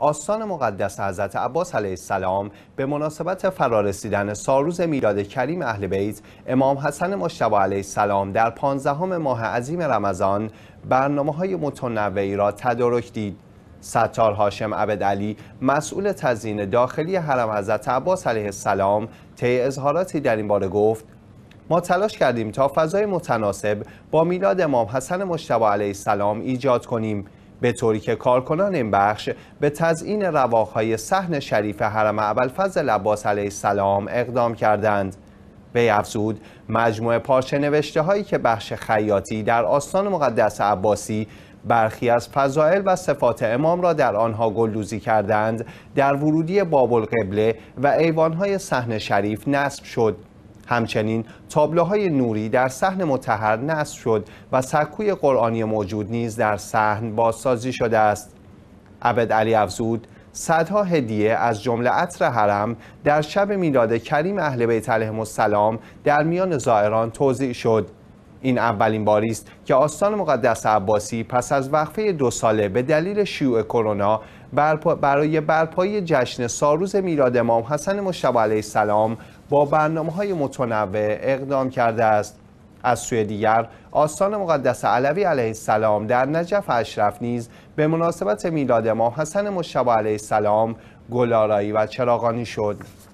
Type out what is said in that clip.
آستان مقدس حضرت عباس علیه السلام به مناسبت فرارسیدن سالروز میلاد کریم اهل بیت امام حسن مشتبه علیه السلام در پانزدهم ماه عظیم رمضان برنامه های متنوعی را تدارک دید ستار هاشم عبد مسئول تزیین داخلی حرم حضرت عباس علیه السلام طی اظهاراتی در این باره گفت ما تلاش کردیم تا فضای متناسب با میلاد امام حسن مشتبه علیه السلام ایجاد کنیم به طوری که کارکنان این بخش به تزئین رواقهای صحن شریف حرم ابوالفضل عباس علیه السلام اقدام کردند به افزود مجموعه پارچه نوشته هایی که بخش خیاطی در آستان مقدس عباسی برخی از فضائل و صفات امام را در آنها گلدوزی کردند در ورودی باب القبله و ایوانهای صحن شریف نصب شد همچنین تابلوهای نوری در صحن متحر نصب شد و سکوی قرآنی موجود نیز در صحن بازسازی شده است عبد علی افزود صدها هدیه از جمله عطر حرم در شب میلاد کریم اهل بیت علیهم السلام در میان زائران توزیع شد این اولین باری است که آستان مقدس عباسی پس از وقفه دو ساله به دلیل شیوع کرونا برای برپایی جشن ساروز میلاد امام حسن مشتبه علیه السلام با برنامه های متنوع اقدام کرده است از سوی دیگر آستان مقدس علوی علیه السلام در نجف اشرف نیز به مناسبت میلاد امام حسن مشتبه علیه السلام گلارایی و چراغانی شد